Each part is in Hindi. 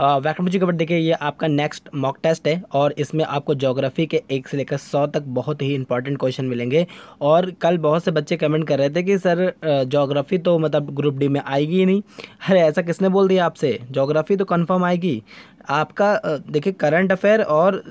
वैक्टर जी कवर देखिए ये आपका नेक्स्ट मॉक टेस्ट है और इसमें आपको जोग्राफी के एक से लेकर सौ तक बहुत ही इंपॉर्टेंट क्वेश्चन मिलेंगे और कल बहुत से बच्चे कमेंट कर रहे थे कि सर जोग्राफी तो मतलब ग्रुप डी में आएगी ही नहीं अरे ऐसा किसने बोल दिया आपसे जोग्राफी तो कन्फर्म आएगी आपका देखिए करंट अफेयर और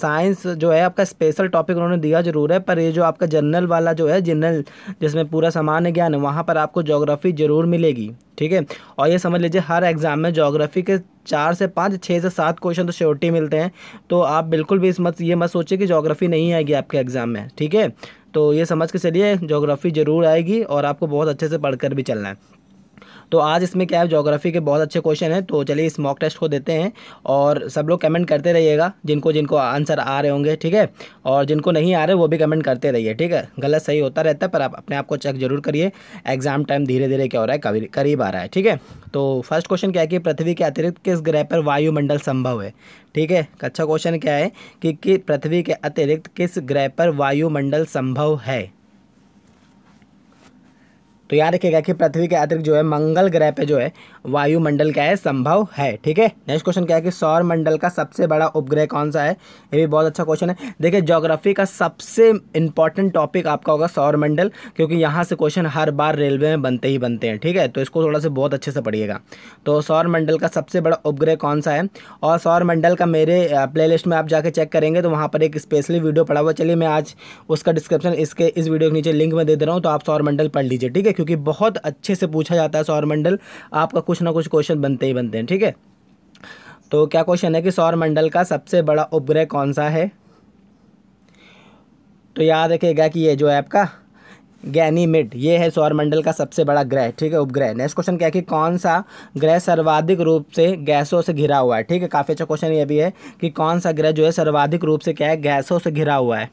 साइंस जो है आपका स्पेशल टॉपिक उन्होंने दिया ज़रूर है पर ये जो आपका जनरल वाला जो है जनरल जिसमें पूरा सामान्य ज्ञान है वहाँ पर आपको जोग्राफ़ी ज़रूर मिलेगी ठीक है और ये समझ लीजिए हर एग्ज़ाम में जोग्राफ़ी के चार से पाँच छः से सात क्वेश्चन तो श्योरिटी मिलते हैं तो आप बिल्कुल भी इस मत ये मत सोचिए कि जोग्राफ़ी नहीं आएगी आपके एग्ज़ाम में ठीक है तो ये समझ के चलिए जोग्राफ़ी ज़रूर आएगी और आपको बहुत अच्छे से पढ़ कर भी चलना है तो आज इसमें क्या है जोग्राफ़ी के बहुत अच्छे क्वेश्चन हैं तो चलिए इस मॉक टेस्ट को देते हैं और सब लोग कमेंट करते रहिएगा जिनको जिनको आंसर आ रहे होंगे ठीक है और जिनको नहीं आ रहे वो भी कमेंट करते रहिए ठीक है गलत सही होता रहता है पर आप अपने आप को चेक जरूर करिए एग्ज़ाम टाइम धीरे धीरे क्या हो रहा है करीब आ रहा है ठीक है तो फर्स्ट क्वेश्चन क्या है कि पृथ्वी के अतिरिक्त किस ग्रह पर वायुमंडल संभव है ठीक है अच्छा क्वेश्चन क्या है कि, कि पृथ्वी के अतिरिक्त किस ग्रह पर वायुमंडल संभव है तो याद रखिएगा कि पृथ्वी के अतिरिक्त जो है मंगल ग्रह पे जो है वायुमंडल क्या है संभव है ठीक है नेक्स्ट क्वेश्चन क्या है कि सौर मंडल का सबसे बड़ा उपग्रह कौन सा है ये भी बहुत अच्छा क्वेश्चन है देखिए जोग्राफी का सबसे इंपॉर्टेंट टॉपिक आपका होगा सौर मंडल क्योंकि यहाँ से क्वेश्चन हर बार रेलवे में बनते ही बनते हैं ठीक है तो इसको थोड़ा सा बहुत अच्छे से पढ़िएगा तो सौर मंडल का सबसे बड़ा उपग्रह कौन सा है और सौर मंडल का मेरे प्ले में आप जाके चेक करेंगे तो वहाँ पर एक स्पेशली वीडियो पढ़ा हुआ चलिए मैं आज उसका डिस्क्रिप्शन इसके इस वीडियो के नीचे लिंक में दे दे रहा हूँ तो आप सौर मंडल पढ़ लीजिए ठीक है क्योंकि बहुत अच्छे से पूछा जाता है सौर मंडल आपका कुछ ना कुछ क्वेश्चन बनते ही बनते हैं ठीक है तो क्या क्वेश्चन है कि सौर मंडल का सबसे बड़ा उपग्रह कौन सा है तो याद रखेगा कि ये जो है आपका गैनीमिड ये है सौरमंडल का सबसे बड़ा ग्रह ठीक है उपग्रह नेक्स्ट क्वेश्चन क्या है कि कौन सा ग्रह सर्वाधिक रूप से गैसों से घिरा हुआ है ठीक है काफ़ी अच्छा क्वेश्चन ये भी है कि कौन सा ग्रह जो है सर्वाधिक रूप से क्या है गैसों से घिरा हुआ है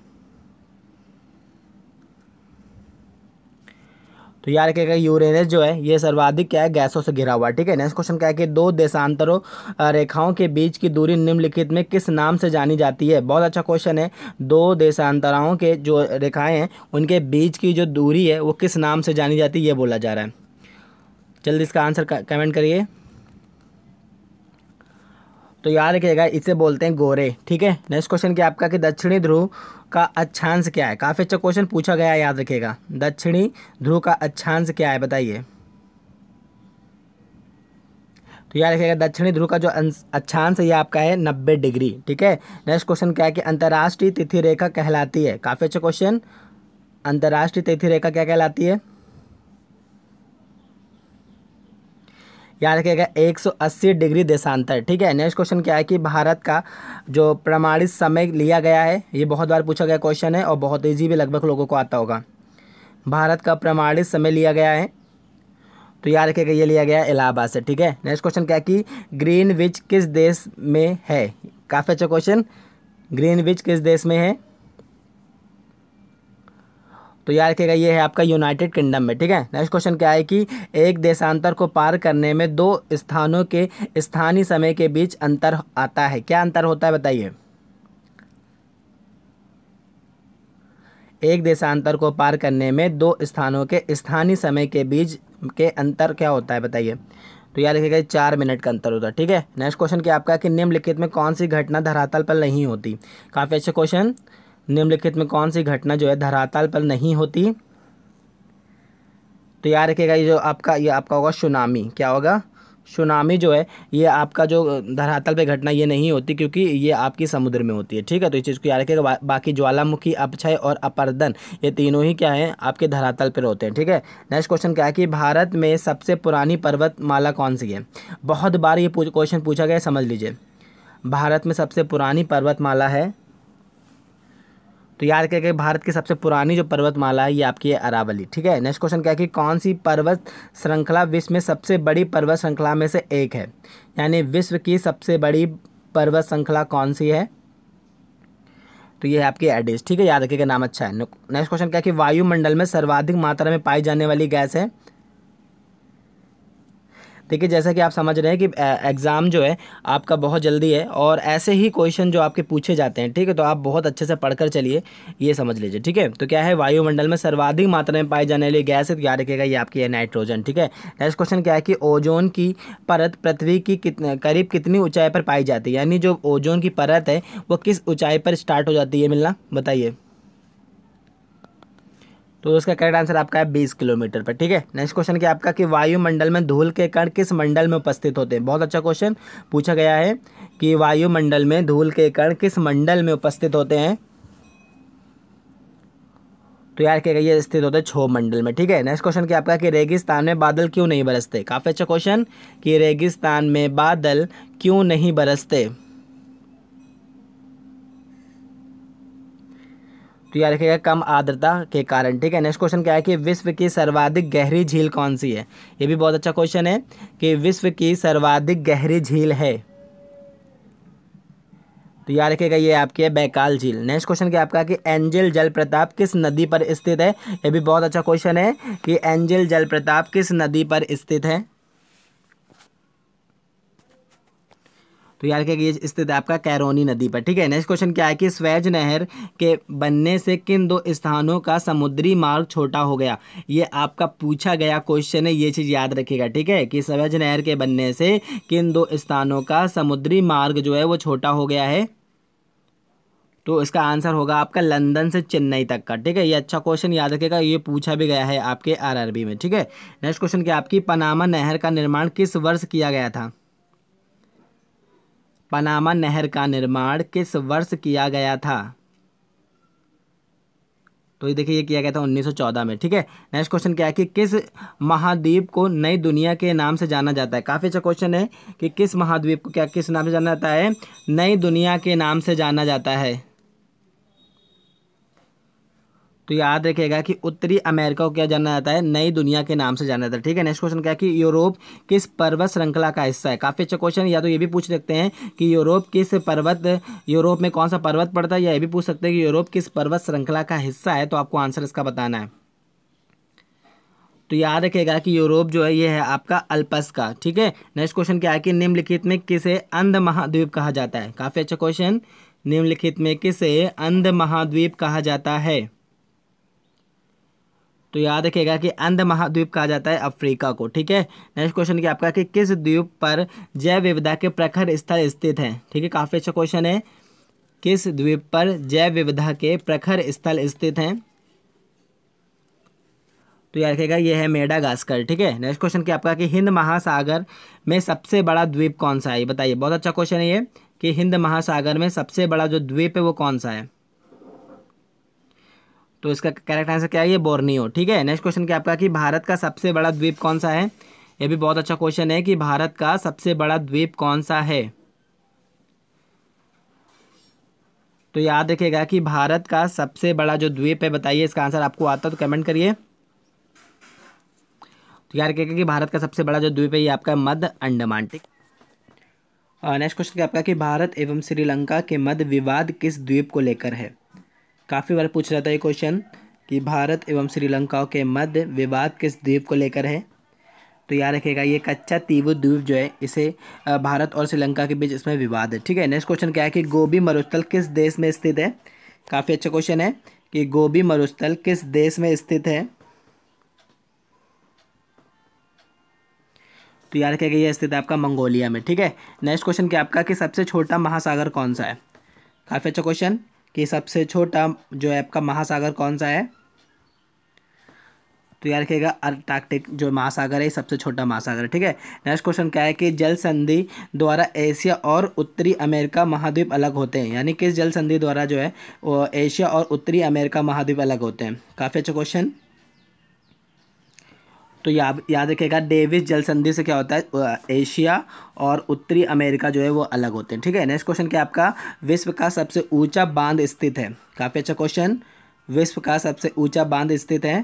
तो यार क्या क्या यूरेनस जो है ये सर्वाधिक क्या है गैसों से घिरा हुआ है ठीक है नेक्स्ट क्वेश्चन क्या है कि दो देशांतरों रेखाओं के बीच की दूरी निम्नलिखित में किस नाम से जानी जाती है बहुत अच्छा क्वेश्चन है दो देशांतराओं के जो रेखाएँ हैं उनके बीच की जो दूरी है वो किस नाम से जानी जाती है ये बोला जा रहा है जल्दी इसका आंसर कमेंट करिए तो याद रखिएगा इसे बोलते हैं गोरे ठीक है नेक्स्ट क्वेश्चन क्या आपका कि दक्षिणी ध्रुव का अच्छांश क्या है काफ़ी अच्छा क्वेश्चन पूछा गया याद रखेगा दक्षिणी ध्रुव का अच्छांश क्या है बताइए तो याद रखिएगा दक्षिणी ध्रुव का जो अच्छांश है ये आपका है नब्बे डिग्री ठीक है नेक्स्ट क्वेश्चन क्या है कि अंतर्राष्ट्रीय तिथि रेखा कहलाती है काफ़ी अच्छा क्वेश्चन अंतर्राष्ट्रीय तिथि रेखा क्या कहलाती है याद रखिएगा 180 डिग्री देशांतर ठीक है नेक्स्ट क्वेश्चन क्या है कि भारत का जो प्रमाणित समय लिया गया है ये बहुत बार पूछा गया क्वेश्चन है और बहुत ईजी भी लगभग लोगों को आता होगा भारत का प्रमाणित समय लिया गया है तो याद रखिएगा ये लिया गया है इलाहाबाद से ठीक है नेक्स्ट क्वेश्चन क्या है कि ग्रीन विच किस देश में है काफ़ी अच्छा क्वेश्चन ग्रीन विच किस देश में है तो याद रखिएगा ये है आपका यूनाइटेड किंगडम में ठीक है नेक्स्ट क्वेश्चन क्या है कि एक देशांतर को पार करने में दो स्थानों के स्थानीय समय के बीच अंतर आता है क्या अंतर होता है बताइए एक देशांतर को पार करने में दो स्थानों के स्थानीय समय के बीच के अंतर क्या होता है बताइए तो याद रखिएगा चार मिनट का अंतर होता है ठीक है नेक्स्ट क्वेश्चन क्या आपका कि निम्नलिखित में कौन सी घटना धरातल पर नहीं होती काफ़ी अच्छा क्वेश्चन निम्नलिखित में कौन सी घटना जो है धरातल पर नहीं होती तो याद रखिएगा ये जो आपका ये आपका होगा सुनामी क्या होगा सुनामी जो है ये आपका जो धरातल पे घटना ये नहीं होती क्योंकि ये आपकी समुद्र में होती है ठीक है तो इस चीज़ को याद रखिएगा बा, बाकी ज्वालामुखी अपक्षय और अपर्दन ये तीनों ही क्या है आपके धरातल पर होते हैं ठीक है नेक्स्ट क्वेश्चन क्या है कि भारत में सबसे पुरानी पर्वत माला कौन सी है बहुत बार ये क्वेश्चन पूछा गया समझ लीजिए भारत में सबसे पुरानी पर्वतमाला है तो याद करके भारत की सबसे पुरानी जो पर्वतमाला है ये आपकी है अरावली ठीक है नेक्स्ट क्वेश्चन क्या है कि कौन सी पर्वत श्रृंखला विश्व में सबसे बड़ी पर्वत श्रृंखला में से एक है यानी विश्व की सबसे बड़ी पर्वत श्रृंखला कौन सी है तो ये है आपकी एडिस ठीक है याद रखिएगा नाम अच्छा है नेक्स्ट क्वेश्चन क्या है कि वायुमंडल में सर्वाधिक मात्रा में पाई जाने वाली गैस है देखिए जैसा कि आप समझ रहे हैं कि एग्ज़ाम जो है आपका बहुत जल्दी है और ऐसे ही क्वेश्चन जो आपके पूछे जाते हैं ठीक है तो आप बहुत अच्छे से पढ़कर चलिए ये समझ लीजिए ठीक है तो क्या है वायुमंडल में सर्वाधिक मात्रा में पाई जाने वाली गैस क्या रखेगा याद ये आपकी है नाइट्रोजन ठीक है नेक्स्ट क्वेश्चन क्या है कि ओजोन की परत पृथ्वी की करीब कितनी ऊँचाई पर पाई जाती है यानी जो ओजोन की परत है वो किस ऊँचाई पर स्टार्ट हो जाती है मिलना बताइए तो उसका करेक्ट आंसर आपका है बीस किलोमीटर पर ठीक है नेक्स्ट क्वेश्चन क्या आपका कि वायुमंडल में धूल के कण किस मंडल में उपस्थित होते हैं बहुत अच्छा क्वेश्चन पूछा गया है कि वायुमंडल में धूल के कण किस मंडल में उपस्थित होते हैं तो यार क्या कहिए स्थित होता है छो मंडल में ठीक है नेक्स्ट क्वेश्चन क्या आपका कि रेगिस्तान में बादल क्यों नहीं बरसते काफ़ी अच्छा क्वेश्चन कि रेगिस्तान में बादल क्यों नहीं बरसते तो यह रखेगा कम आर्द्रता के कारण ठीक है नेक्स्ट क्वेश्चन क्या है कि विश्व की सर्वाधिक गहरी झील कौन सी है ये भी बहुत अच्छा क्वेश्चन है कि विश्व की सर्वाधिक गहरी झील है तो याद रखेगा ये आपकी है बैकाल झील नेक्स्ट क्वेश्चन क्या आपका कि एंजल जल प्रताप किस नदी पर स्थित है ये भी बहुत अच्छा क्वेश्चन है कि एंजल जल प्रताप किस नदी पर स्थित है तो याद रखिएगा ये स्थित है आपका कैरोनी नदी पर ठीक है नेक्स्ट क्वेश्चन क्या है कि स्वेज नहर के बनने से किन दो स्थानों का समुद्री मार्ग छोटा हो गया ये आपका पूछा गया क्वेश्चन है ये चीज़ याद रखिएगा ठीक है कि स्वेज नहर के बनने से किन दो स्थानों का समुद्री मार्ग जो है वो छोटा हो गया है तो इसका आंसर होगा आपका लंदन से चेन्नई तक का ठीक है ये अच्छा क्वेश्चन याद रखेगा ये पूछा भी गया है आपके आरआरबी में ठीक है नेक्स्ट क्वेश्चन क्या आपकी पनामा नहर का निर्माण किस वर्ष किया गया था पनामा नहर का निर्माण किस वर्ष किया गया था तो ये देखिए ये किया गया था 1914 में ठीक है नेक्स्ट क्वेश्चन क्या है कि किस महाद्वीप को नई दुनिया के नाम से जाना जाता है काफ़ी अच्छा क्वेश्चन है कि किस महाद्वीप को क्या किस नाम से जाना जाता है नई दुनिया के नाम से जाना जाता है तो याद रखिएगा कि उत्तरी अमेरिका को क्या जाना जाता है नई दुनिया के नाम से जाना जाता है ठीक है नेक्स्ट क्वेश्चन क्या है कि यूरोप किस पर्वत श्रृंखला का हिस्सा है काफ़ी अच्छा क्वेश्चन या तो ये भी पूछ सकते हैं कि यूरोप किस पर्वत यूरोप में कौन सा पर्वत पड़ता है या ये भी पूछ सकते हैं कि यूरोप किस पर्वत श्रृंखला का हिस्सा है तो आपको आंसर इसका बताना है तो याद रखेगा कि यूरोप जो है ये है आपका अल्पस का ठीक है नेक्स्ट क्वेश्चन क्या है कि निम्नलिखित में किसे अंध महाद्वीप कहा जाता है काफ़ी अच्छा क्वेश्चन निम्नलिखित में किसे अंध महाद्वीप कहा जाता है तो याद रखिएगा कि अंध महाद्वीप कहा जाता है अफ्रीका को ठीक है नेक्स्ट क्वेश्चन क्या आपका कि किस द्वीप पर जैव विविधता के प्रखर स्थल स्थित हैं ठीक है काफ़ी अच्छा क्वेश्चन है किस द्वीप पर जैव विविधता के प्रखर स्थल स्थित हैं तो याद रखेगा ये है मेडागास्कर ठीक है नेक्स्ट क्वेश्चन क्या आपका कि हिंद महासागर में सबसे बड़ा द्वीप कौन सा है बताइए बहुत अच्छा क्वेश्चन है ये कि हिंद महासागर में सबसे बड़ा जो द्वीप है वो कौन सा है तो इसका करेक्ट आंसर क्या है ये बोर्नियो ठीक है नेक्स्ट क्वेश्चन क्या आपका कि भारत का सबसे बड़ा द्वीप कौन सा है ये भी बहुत अच्छा क्वेश्चन है कि भारत का सबसे बड़ा द्वीप कौन सा है तो याद रखेगा कि भारत का सबसे बड़ा जो द्वीप है बताइए इसका आंसर आपको आता तो कमेंट करिए तो याद रखेगा कि भारत का सबसे बड़ा जो द्वीप है ये आपका मध्य अंडमान ठीक नेक्स्ट क्वेश्चन आपका कि भारत एवं श्रीलंका के मध्य विवाद किस द्वीप को लेकर है काफ़ी बार पूछा जाता है क्वेश्चन कि भारत एवं श्रीलंका के मध्य विवाद किस द्वीप को लेकर है तो याद रखेगा ये कच्चा तिब्बत द्वीप जो है इसे भारत और श्रीलंका के बीच इसमें विवाद है ठीक है नेक्स्ट क्वेश्चन क्या है कि गोभी मरुस्थल किस देश में स्थित है काफ़ी अच्छा क्वेश्चन है कि गोभी मरुस्थल किस देश में स्थित है तो याद रखेगा ये स्थित है आपका मंगोलिया में ठीक है नेक्स्ट क्वेश्चन क्या आपका कि सबसे छोटा महासागर कौन सा है काफ़ी अच्छा क्वेश्चन कि सबसे छोटा जो है आपका महासागर कौन सा है तो याद रखिएगा अंटार्कटिक जो महासागर है सबसे छोटा महासागर है ठीक है नेक्स्ट क्वेश्चन क्या है कि जल संधि द्वारा एशिया और उत्तरी अमेरिका महाद्वीप अलग होते हैं यानी किस जल संधि द्वारा जो है एशिया और उत्तरी अमेरिका महाद्वीप अलग होते हैं काफ़ी अच्छा क्वेश्चन तो या, याद रखिएगा डेविस जल संधि से क्या होता है एशिया और उत्तरी अमेरिका जो है वो अलग होते हैं ठीक है नेक्स्ट क्वेश्चन क्या आपका विश्व का सबसे ऊंचा बांध स्थित है काफ़ी अच्छा क्वेश्चन विश्व का सबसे ऊंचा बांध स्थित है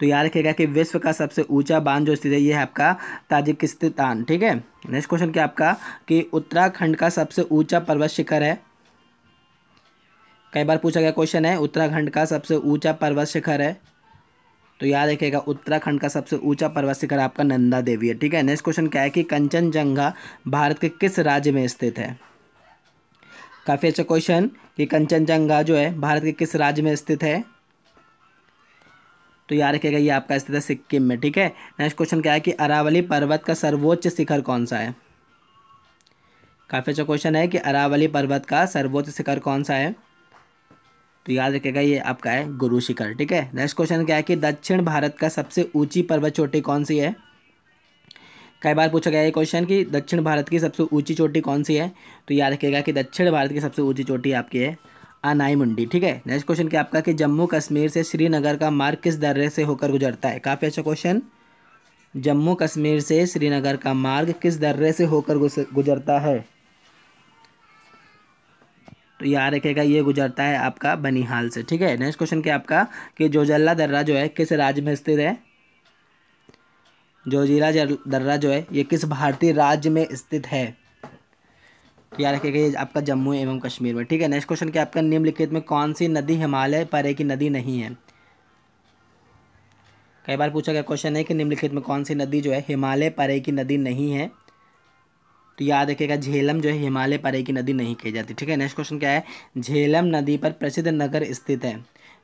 तो याद रखिएगा कि विश्व का सबसे ऊंचा बांध जो स्थित है ये है आपका ताजिकिस्तान ठीक है नेक्स्ट क्वेश्चन क्या आपका कि उत्तराखंड का सबसे ऊंचा पर्वत शिखर है कई बार पूछा गया क्वेश्चन है उत्तराखंड का सबसे ऊंचा पर्वत शिखर है तो याद रखिएगा उत्तराखंड का सबसे ऊंचा पर्वत शिखर आपका नंदा देवी है ठीक है नेक्स्ट क्वेश्चन क्या है कि कंचनजंगा भारत के किस राज्य में स्थित है काफ़ी अच्छा क्वेश्चन कि कंचनजंगा जो है भारत के किस राज्य में स्थित है तो याद रखिएगा ये आपका स्थित है सिक्किम में ठीक है नेक्स्ट क्वेश्चन क्या है कि अरावली पर्वत का सर्वोच्च शिखर कौन सा है काफ़ी अच्छा क्वेश्चन है कि अरावली पर्वत का सर्वोच्च शिखर कौन सा है तो याद रखेगा ये आपका है गुरु शिखर ठीक है नेक्स्ट क्वेश्चन क्या है कि दक्षिण भारत का सबसे ऊंची पर्वत चोटी कौन सी है कई बार पूछा गया ये क्वेश्चन कि दक्षिण भारत की सबसे ऊंची चोटी कौन सी है तो याद रखेगा कि दक्षिण भारत की सबसे ऊंची चोटी आपकी है अनाई मुंडी ठीक है नेक्स्ट क्वेश्चन क्या आपका कि जम्मू कश्मीर से श्रीनगर का मार्ग किस दर्रे से होकर गुजरता है काफ़ी अच्छा क्वेश्चन जम्मू कश्मीर से श्रीनगर का मार्ग किस दर्रे से होकर गुजरता है तो यहाँ रखेगा ये गुजरता है आपका बनिहाल से ठीक है नेक्स्ट क्वेश्चन क्या आपका कि जोजल्ला दर्रा जो है किस राज्य में स्थित है जोजिला दर्रा जो है ये किस भारतीय राज्य में स्थित है तो रखेगा ये आपका जम्मू एवं कश्मीर में ठीक है नेक्स्ट क्वेश्चन क्या आपका निम्नलिखित में कौन सी नदी हिमालय परे की नदी नहीं है कई बार पूछा गया क्वेश्चन है कि निम्नलिखित में कौन सी नदी जो है हिमालय परे की नदी नहीं है तो याद रखिएगा झेलम जो है हिमालय पर की नदी नहीं कही जाती ठीक है नेक्स्ट क्वेश्चन क्या है झेलम नदी पर प्रसिद्ध नगर स्थित है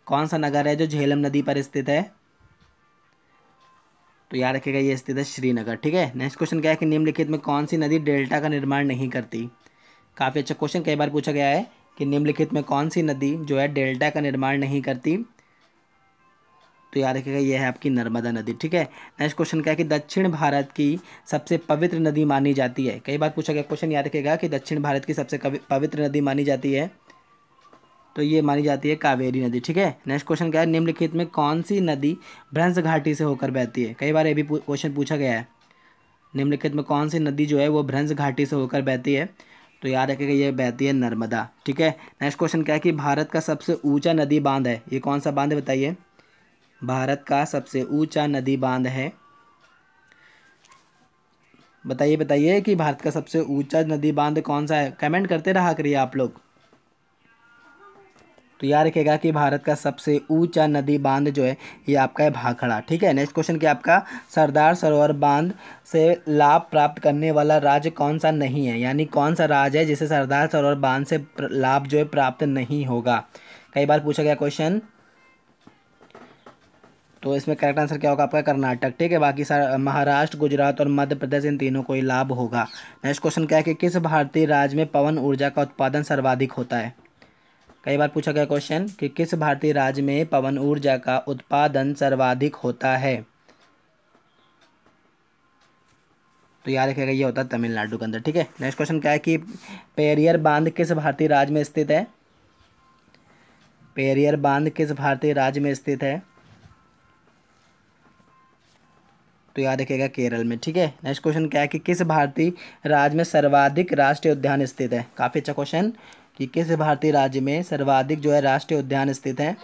कौन सा नगर है जो झेलम नदी पर स्थित है तो याद रखिएगा ये स्थित है श्रीनगर ठीक है नेक्स्ट क्वेश्चन क्या है कि निम्नलिखित में कौन सी नदी डेल्टा का निर्माण नहीं करती काफ़ी अच्छा क्वेश्चन कई बार पूछा गया है कि निम्नलिखित में कौन सी नदी जो है डेल्टा का निर्माण नहीं करती तो याद रखेगा यह है आपकी नर्मदा नदी ठीक है नेक्स्ट क्वेश्चन क्या है कि दक्षिण भारत की सबसे पवित्र नदी मानी जाती है कई बार पूछा गया क्वेश्चन याद रखेगा कि दक्षिण भारत की सबसे पवित्र नदी मानी जाती है तो ये मानी जाती है कावेरी नदी ठीक है नेक्स्ट क्वेश्चन क्या है निम्नलिखित में कौन सी नदी भ्रंस घाटी से होकर बहती है कई बार ये भी क्वेश्चन पूछा गया है निम्नलिखित में कौन सी नदी जो है वो भ्रंस घाटी से होकर बहती है तो याद रखेगा ये बहती है नर्मदा ठीक है नेक्स्ट क्वेश्चन क्या है कि भारत का सबसे ऊंचा नदी बांध है ये कौन सा बांध है बताइए भारत का सबसे ऊंचा नदी बांध है बताइए बताइए कि भारत का सबसे ऊंचा नदी बांध कौन सा है कमेंट करते रहा करिए आप लोग तो याद रखेगा कि भारत का सबसे ऊंचा नदी बांध जो है ये आपका है भाखड़ा ठीक है नेक्स्ट क्वेश्चन क्या आपका सरदार सरोवर बांध से लाभ प्राप्त करने वाला राज्य कौन सा नहीं है यानी कौन सा राज्य है जिसे सरदार सरोवर बांध से लाभ जो है प्राप्त नहीं होगा कई बार पूछा गया क्वेश्चन तो इसमें करेक्ट आंसर क्या होगा आपका कर्नाटक ठीक है बाकी सारा महाराष्ट्र गुजरात और मध्य प्रदेश इन तीनों को ही लाभ होगा नेक्स्ट क्वेश्चन क्या है कि किस भारतीय राज्य में पवन ऊर्जा का उत्पादन सर्वाधिक होता है कई बार पूछा गया क्वेश्चन कि किस भारतीय राज्य में पवन ऊर्जा का उत्पादन सर्वाधिक होता है तो याद रखेगा ये होता है तमिलनाडु के अंदर ठीक है नेक्स्ट क्वेश्चन क्या है कि पेरियर बांध किस भारतीय राज्य में स्थित है पेरियर बांध किस भारतीय राज्य में स्थित है तो याद रखिएगा केरल में ठीक है नेक्स्ट क्वेश्चन क्या है कि किस भारतीय राज्य में सर्वाधिक राष्ट्रीय उद्यान स्थित है काफ़ी अच्छा क्वेश्चन कि किस भारतीय राज्य में सर्वाधिक जो है राष्ट्रीय उद्यान स्थित है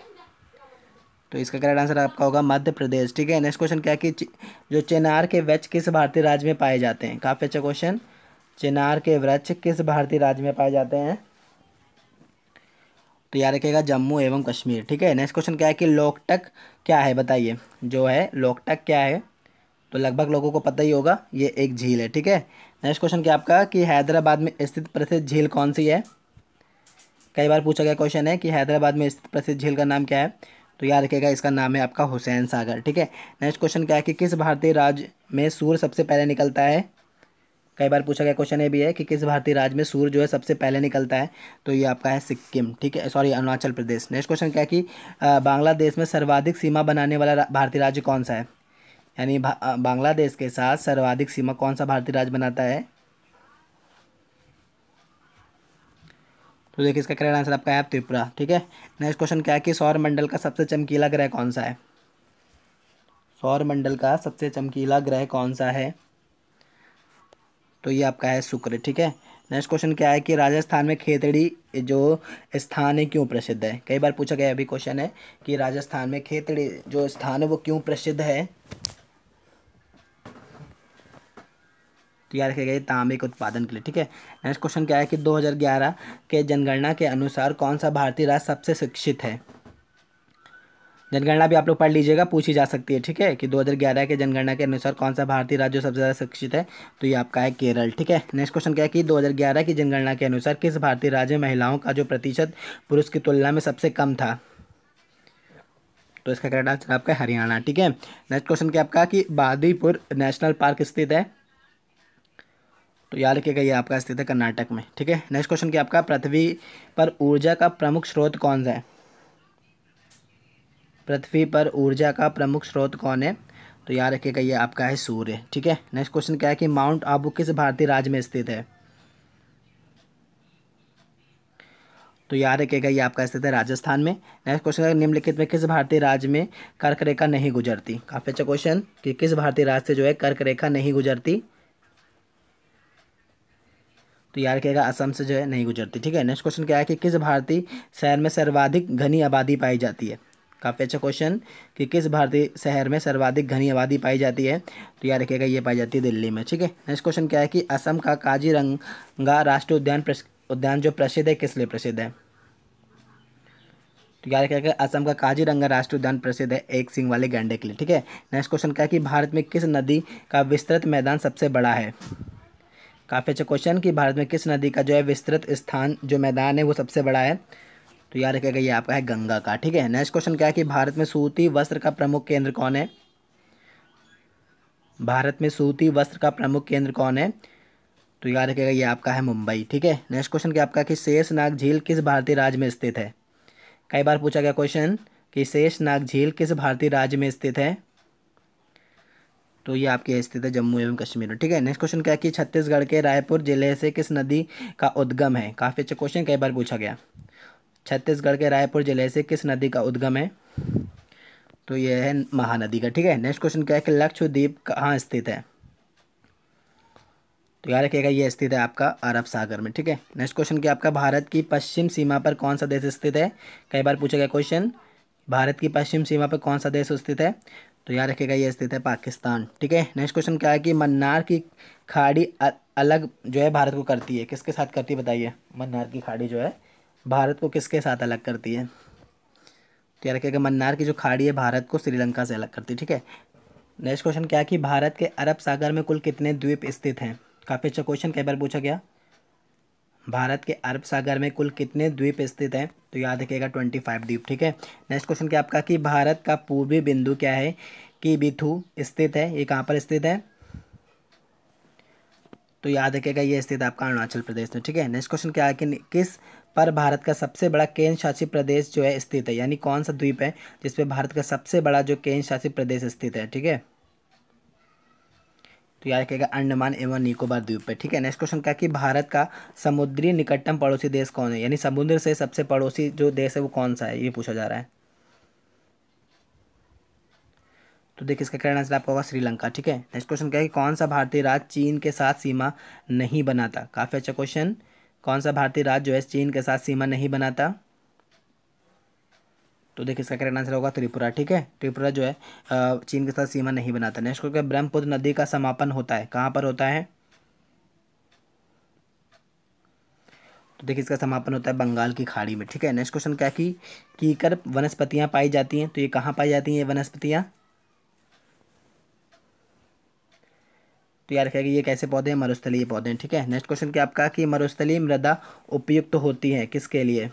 तो इसका करेक्ट आंसर आपका होगा मध्य प्रदेश ठीक है नेक्स्ट क्वेश्चन क्या है कि जो चेनार के वृक्ष किस भारतीय राज्य में पाए जाते हैं काफ़ी अच्छा क्वेश्चन चेनार के वृक्ष किस भारतीय राज्य में पाए जाते हैं तो याद रखिएगा जम्मू एवं कश्मीर ठीक है नेक्स्ट क्वेश्चन क्या है कि लोकटक क्या है बताइए जो है लोकटक क्या है तो लगभग लोगों को पता ही होगा ये एक झील है ठीक है नेक्स्ट क्वेश्चन क्या आपका कि हैदराबाद में स्थित प्रसिद्ध झील कौन सी है कई बार पूछा गया क्वेश्चन है कि हैदराबाद में स्थित प्रसिद्ध झील का नाम क्या है तो याद रखिएगा इसका नाम है आपका हुसैन सागर ठीक है नेक्स्ट क्वेश्चन क्या है कि किस भारतीय राज्य में सूर्य सबसे पहले निकलता है कई बार पूछा गया क्वेश्चन ये भी है कि किस भारतीय राज्य में सूर्य जो है सबसे पहले निकलता है तो ये आपका है सिक्किम ठीक है sorry Arunachal Pradesh next question क्या है कि बांग्लादेश में सर्वाधिक सीमा बनाने वाला भारतीय राज्य कौन सा है यानी बांग्लादेश के साथ सर्वाधिक सीमा कौन सा भारतीय राज्य बनाता है तो देखिए इसका करेक्ट आंसर आपका है त्रिपुरा ठीक है नेक्स्ट क्वेश्चन क्या है कि सौर मंडल का सबसे चमकीला ग्रह कौन सा है सौर मंडल का सबसे चमकीला ग्रह कौन सा है तो ये आपका है शुक्र ठीक है नेक्स्ट क्वेश्चन क्या है कि राजस्थान में खेतड़ी जो स्थान है क्यों प्रसिद्ध है कई बार पूछा गया अभी क्वेश्चन है कि राजस्थान में खेतड़ी जो स्थान है वो क्यों प्रसिद्ध है क्या रखे गए तांबे के उत्पादन के लिए ठीक है नेक्स्ट क्वेश्चन क्या है कि 2011 के जनगणना के अनुसार कौन सा भारतीय राज्य सबसे शिक्षित है जनगणना भी आप लोग पढ़ लीजिएगा पूछी जा सकती है ठीक है कि 2011 के जनगणना के अनुसार कौन सा भारतीय राज्य सबसे ज़्यादा शिक्षित है तो ये आपका है केरल ठीक है नेक्स्ट क्वेश्चन क्या है कि 2011 की जनगणना के अनुसार किस भारतीय राज्य में महिलाओं का जो प्रतिशत पुरुष की तुलना में सबसे कम था तो इसका करेक्ट आंसर आपका हरियाणा ठीक है नेक्स्ट क्वेश्चन क्या आपका कि बादीपुर नेशनल पार्क स्थित है तो याद रखिएगा ये आपका स्थित है कर्नाटक में ठीक है नेक्स्ट क्वेश्चन क्या आपका पृथ्वी पर ऊर्जा का प्रमुख स्रोत कौन सा है पृथ्वी पर ऊर्जा का प्रमुख स्रोत कौन है तो याद रखिएगा ये आपका है सूर्य ठीक है नेक्स्ट क्वेश्चन क्या है कि माउंट आबू किस भारतीय राज्य में स्थित है तो याद रखिएगा ये आपका स्थित है राजस्थान में नेक्स्ट क्वेश्चन है निम्नलिखित में किस भारतीय राज्य में कर्क रेखा नहीं गुजरती काफ़ी अच्छा क्वेश्चन कि किस भारतीय राज्य से जो है कर्क रेखा नहीं गुजरती तो याद रखिएगा असम से जो है नहीं गुजरती ठीक है नेक्स्ट क्वेश्चन क्या है कि किस भारतीय शहर में सर्वाधिक घनी आबादी पाई जाती है काफ़ी अच्छा क्वेश्चन कि किस भारतीय शहर में सर्वाधिक घनी आबादी पाई जाती है तो याद रखिएगा ये पाई जाती है दिल्ली में ठीक है नेक्स्ट क्वेश्चन क्या है कि असम का काजीरंगा राष्ट्रीय उद्यान उद्यान जो प्रसिद्ध है किस लिए प्रसिद्ध है तो याद रखिएगा असम का काजीरंगा राष्ट्रीय उद्यान प्रसिद्ध है एक सिंह वाले गैंडे के लिए ठीक है नेक्स्ट क्वेश्चन क्या है कि भारत में किस नदी का विस्तृत मैदान सबसे बड़ा है काफ़ी अच्छा क्वेश्चन कि भारत में किस नदी का जो है विस्तृत स्थान जो मैदान है वो सबसे बड़ा है तो याद रखेगा ये आपका है गंगा का ठीक है नेक्स्ट क्वेश्चन क्या है कि भारत में सूती वस्त्र का प्रमुख केंद्र कौन है भारत में सूती वस्त्र का प्रमुख केंद्र कौन है तो याद रखेगा ये आपका है मुंबई ठीक है नेक्स्ट क्वेश्चन क्या आपका कि शेषनाग झील किस भारतीय राज्य में स्थित है कई बार पूछा गया क्वेश्चन कि शेषनाग झील किस भारतीय राज्य में स्थित है तो ये आपके स्थित है जम्मू एवं कश्मीर में ठीक है नेक्स्ट क्वेश्चन क्या कि छत्तीसगढ़ के रायपुर जिले से किस नदी का उद्गम है काफ़ी अच्छा क्वेश्चन कई बार पूछा गया छत्तीसगढ़ के रायपुर जिले से किस नदी का उद्गम है तो ये है महानदी का ठीक है नेक्स्ट क्वेश्चन क्या है कि लक्षद्वीप कहाँ स्थित है तो यार रखिएगा ये स्थित है आपका अरब सागर में ठीक है नेक्स्ट क्वेश्चन क्या आपका भारत की पश्चिम सीमा पर कौन सा देश स्थित है कई बार पूछा गया क्वेश्चन भारत की पश्चिम सीमा पर कौन सा देश स्थित है तो यहाँ रखेगा ये स्थित है पाकिस्तान ठीक है नेक्स्ट क्वेश्चन क्या है कि मन्नार की खाड़ी अलग जो है भारत को करती है किसके साथ करती है बताइए मन्नार की खाड़ी जो है भारत को किसके साथ अलग करती है तो यहाँ रखेगा मन्नार की जो खाड़ी है भारत को श्रीलंका से अलग करती है ठीक है नेक्स्ट क्वेश्चन क्या है कि भारत के अरब सागर में कुल कितने द्वीप स्थित हैं काफ़ी अच्छा क्वेश्चन कई बार पूछा गया भारत के अरब सागर में कुल कितने द्वीप स्थित हैं तो याद रखिएगा ट्वेंटी फाइव द्वीप ठीक है नेक्स्ट क्वेश्चन क्या आपका कि भारत का पूर्वी बिंदु क्या है कि बिथु स्थित है ये कहाँ पर स्थित है तो याद रखिएगा ये स्थित आपका अरुणाचल प्रदेश में ठीक है नेक्स्ट क्वेश्चन क्या है कि किस पर भारत का सबसे बड़ा केंद्र शासित प्रदेश जो है स्थित है यानी कौन सा द्वीप है जिसपे भारत का सबसे बड़ा जो केंद्र शासित प्रदेश स्थित है ठीक है तो याद रखेगा अंडमान एवं निकोबार द्वीप पर ठीक है नेक्स्ट क्वेश्चन क्या कि भारत का समुद्री निकटतम पड़ोसी देश कौन है यानी समुद्र से सबसे पड़ोसी जो देश है वो कौन सा है ये पूछा जा रहा है तो देखिए इसका करेक्ट आंसर आपका होगा श्रीलंका ठीक है नेक्स्ट क्वेश्चन क्या है कि कौन सा भारतीय राज्य चीन के साथ सीमा नहीं बनाता काफ़ी अच्छा क्वेश्चन कौन सा भारतीय राज्य जो है चीन के साथ सीमा नहीं बनाता तो देखिए इसका करेक्ट आंसर होगा त्रिपुरा ठीक है त्रिपुरा जो है चीन के साथ सीमा नहीं बनाता नेक्स्ट क्वेश्चन ब्रह्मपुत्र नदी का समापन होता है कहाँ पर होता है तो देखिए इसका समापन होता है बंगाल की खाड़ी में ठीक है नेक्स्ट क्वेश्चन क्या की कीकर वनस्पतियाँ पाई जाती हैं तो ये कहाँ पाई जाती हैं ये वनस्पतियाँ तो यार रखेगा ये कैसे पौधे हैं मरुस्थलीय पौधे हैं ठीक है नेक्स्ट क्वेश्चन क्या आपका कि मरुस्थलीय मृदा उपयुक्त तो होती है किसके लिए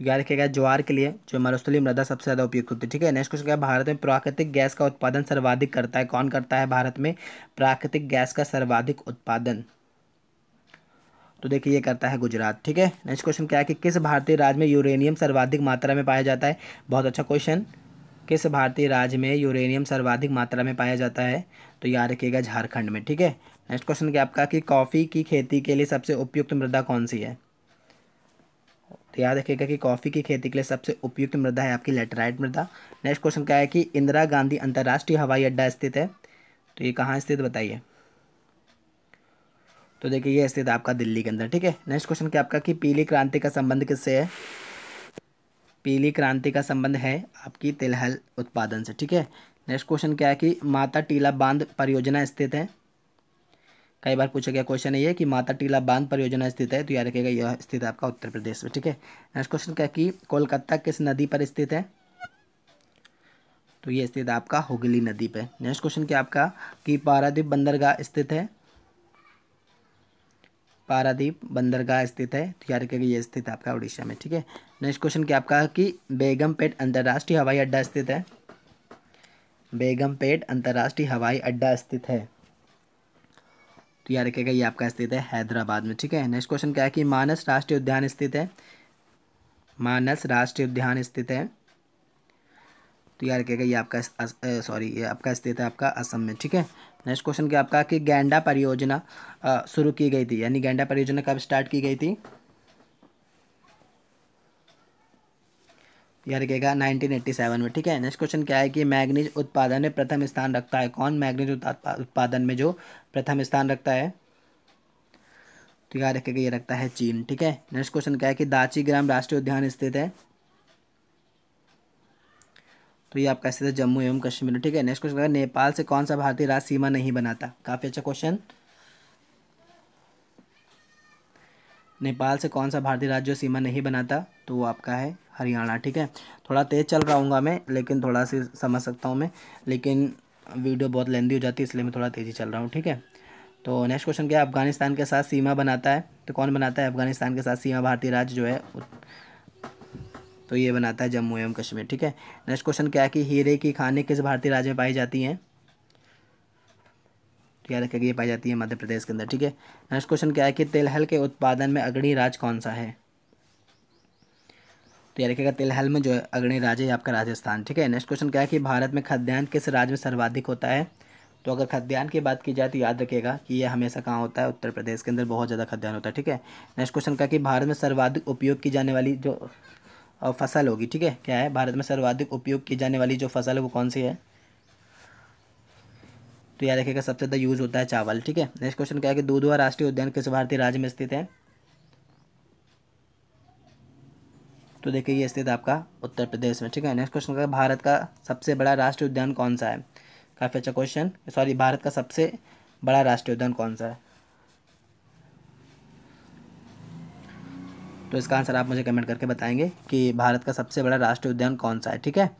तो याद रखिएगा ज्वार के लिए जो मरुस्थली मृदा सबसे ज़्यादा उपयुक्त होती है ठीक है नेक्स्ट क्वेश्चन क्या भारत में प्राकृतिक गैस का उत्पादन सर्वाधिक करता है कौन करता है भारत में प्राकृतिक गैस का सर्वाधिक उत्पादन तो देखिए ये करता है गुजरात ठीक है नेक्स्ट क्वेश्चन क्या है कि किस भारतीय राज्य में यूरेनियम सर्वाधिक मात्रा में पाया जाता है बहुत अच्छा क्वेश्चन किस भारतीय राज्य में यूरेनियम सर्वाधिक मात्रा में पाया जाता है तो याद रखिएगा झारखंड में ठीक है नेक्स्ट क्वेश्चन क्या आपका कि कॉफ़ी की खेती के लिए सबसे उपयुक्त मृदा कौन सी है तो याद रखिएगा कि कॉफ़ी की खेती के लिए सबसे उपयुक्त मृदा है आपकी लेटराइट मृदा नेक्स्ट क्वेश्चन क्या है कि इंदिरा गांधी अंतर्राष्ट्रीय हवाई अड्डा स्थित है तो ये कहाँ स्थित बताइए तो देखिए ये स्थित आपका दिल्ली के अंदर ठीक है नेक्स्ट क्वेश्चन क्या आपका कि पीली क्रांति का संबंध किससे है पीली क्रांति का संबंध है आपकी तिलहल उत्पादन से ठीक है नेक्स्ट क्वेश्चन क्या है कि माता टीला बांध परियोजना स्थित है कई बार पूछा गया क्वेश्चन ये कि माता टीला बांध परियोजना स्थित है तो याद रखेगा यह स्थित आपका उत्तर प्रदेश में ठीक है नेक्स्ट क्वेश्चन क्या कि कोलकाता किस नदी पर स्थित है तो ये स्थित आपका हुगली नदी पर नेक्स्ट क्वेश्चन क्या आपका कि पारादीप बंदरगाह स्थित है पारादीप बंदरगाह स्थित है तो याद रखेगा ये स्थित आपका उड़ीसा में ठीक है नेक्स्ट क्वेश्चन क्या आपका कि बेगमपेट अंतर्राष्ट्रीय हवाई अड्डा स्थित है बेगमपेट अंतर्राष्ट्रीय हवाई अड्डा स्थित है तो याद रखेगा ये आपका स्थित है हैदराबाद में ठीक है नेक्स्ट क्वेश्चन क्या है कि मानस राष्ट्रीय उद्यान स्थित है मानस राष्ट्रीय उद्यान स्थित है तो यार रखेगा ये आपका सॉरी ये आपका स्थित है आपका असम में ठीक है नेक्स्ट क्वेश्चन क्या आपका कि गैंडा परियोजना शुरू की गई थी यानी गैंडा परियोजना कब स्टार्ट की गई थी यह एट्टी 1987 में ठीक है नेक्स्ट क्वेश्चन क्या है कि मैग्नीज उत्पादन में प्रथम स्थान रखता है कौन मैग्नीज उत्पादन में जो प्रथम स्थान रखता है तो यहाँ रखेगा ये रखता है चीन ठीक है नेक्स्ट क्वेश्चन क्या है कि दाची ग्राम राष्ट्रीय उद्यान स्थित है तो ये आपका स्थित है जम्मू एवं कश्मीर ठीक है नेक्स्ट क्वेश्चन नेपाल से कौन सा भारतीय राज्य सीमा नहीं बनाता काफ़ी अच्छा क्वेश्चन नेपाल से कौन सा भारतीय राज्य सीमा नहीं बनाता तो वो आपका है हरियाणा ठीक है थोड़ा तेज़ चल रहा हूँ मैं लेकिन थोड़ा सी समझ सकता हूँ मैं लेकिन वीडियो बहुत लेंदी हो जाती है इसलिए मैं थोड़ा तेज़ी चल रहा हूँ ठीक है तो नेक्स्ट क्वेश्चन क्या है अफगानिस्तान के साथ सीमा बनाता है तो कौन बनाता है अफगानिस्तान के साथ सीमा भारतीय राज्य जो है तो ये बनाता है जम्मू एवं कश्मीर ठीक है नेक्स्ट क्वेश्चन क्या है कि हीरे की खाने किस भारतीय राज्य में पाई जाती हैं तो क्या रखेगा ये पाई जाती है मध्य प्रदेश के अंदर ठीक है नेक्स्ट क्वेश्चन क्या है कि तेलहल के उत्पादन में अग्रणी राज्य कौन सा है तो याद रखिएगा तिलहल में जो अग्रणी राज्य है आपका राजस्थान ठीक है नेक्स्ट क्वेश्चन क्या है कि भारत में खाद्यान्न किस राज्य में सर्वाधिक होता है तो अगर खाद्यान्न की बात की जाए तो याद रखिएगा कि यह हमेशा कहाँ होता है उत्तर प्रदेश के अंदर बहुत ज़्यादा खाद्यान्न होता है ठीक है नेक्स्ट क्वेश्चन क्या कि भारत में सर्वाधिक उपयोग की जाने वाली जो फसल होगी ठीक है क्या है भारत में सर्वाधिक उपयोग की जाने वाली जो फसल है वो कौन सी है तो याद रखिएगा सबसे ज़्यादा यूज़ होता है चावल ठीक है नेक्स्ट क्वेश्चन क्या है कि दूधवा राष्ट्रीय उद्यान किस भारतीय राज्य में स्थित है तो देखिए ये स्थित आपका उत्तर प्रदेश में ठीक है नेक्स्ट क्वेश्चन का भारत का सबसे बड़ा राष्ट्रीय उद्यान कौन सा है काफ़ी अच्छा क्वेश्चन सॉरी भारत का सबसे बड़ा राष्ट्रीय उद्यान कौन सा है तो इसका आंसर आप मुझे कमेंट करके बताएंगे कि भारत का सबसे बड़ा राष्ट्रीय उद्यान कौन सा है ठीक है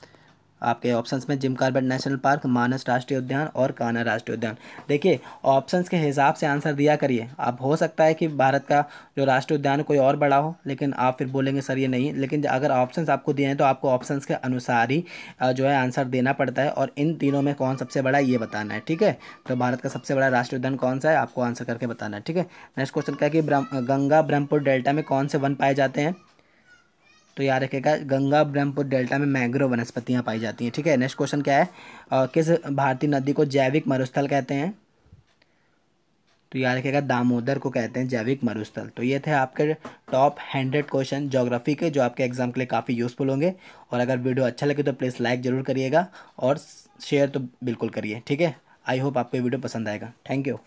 आपके ऑप्शंस में Jim Corbett National Park Manas राष्ट्रीय उद्यान और कान्हा राष्ट्रीय उद्यान देखिए ऑप्शंस के हिसाब से आंसर दिया करिए आप हो सकता है कि भारत का जो राष्ट्रीय उद्यान कोई और बड़ा हो लेकिन आप फिर बोलेंगे सर ये नहीं लेकिन अगर ऑप्शन आपको दिए हैं तो आपको ऑप्शन के अनुसार ही जो है आंसर देना पड़ता है और इन तीनों में कौन सबसे बड़ा ये बताना है ठीक है तो भारत का सबसे बड़ा राष्ट्रीय उद्यान कौन सा है आपको आंसर करके बताना है ठीक है नेक्स्ट क्वेश्चन क्या है कि ब्रह्म गंगा ब्रह्मपुर डेल्टा में कौन से वन पाए जाते हैं तो याद रखेगा गंगा ब्रह्मपुर डेल्टा में मैंग्रोव वनस्पतियाँ पाई जाती हैं ठीक है नेक्स्ट क्वेश्चन क्या है आ, किस भारतीय नदी को जैविक मरुस्थल कहते हैं तो याद रखेगा दामोदर को कहते हैं जैविक मरुस्थल तो ये थे आपके टॉप हंड्रेड क्वेश्चन जोग्राफी के जो आपके एग्जाम के लिए काफ़ी यूज़फुल होंगे और अगर वीडियो अच्छा लगे तो प्लीज़ लाइक ज़रूर करिएगा और शेयर तो बिल्कुल करिए ठीक है आई होप आपको ये वीडियो पसंद आएगा थैंक यू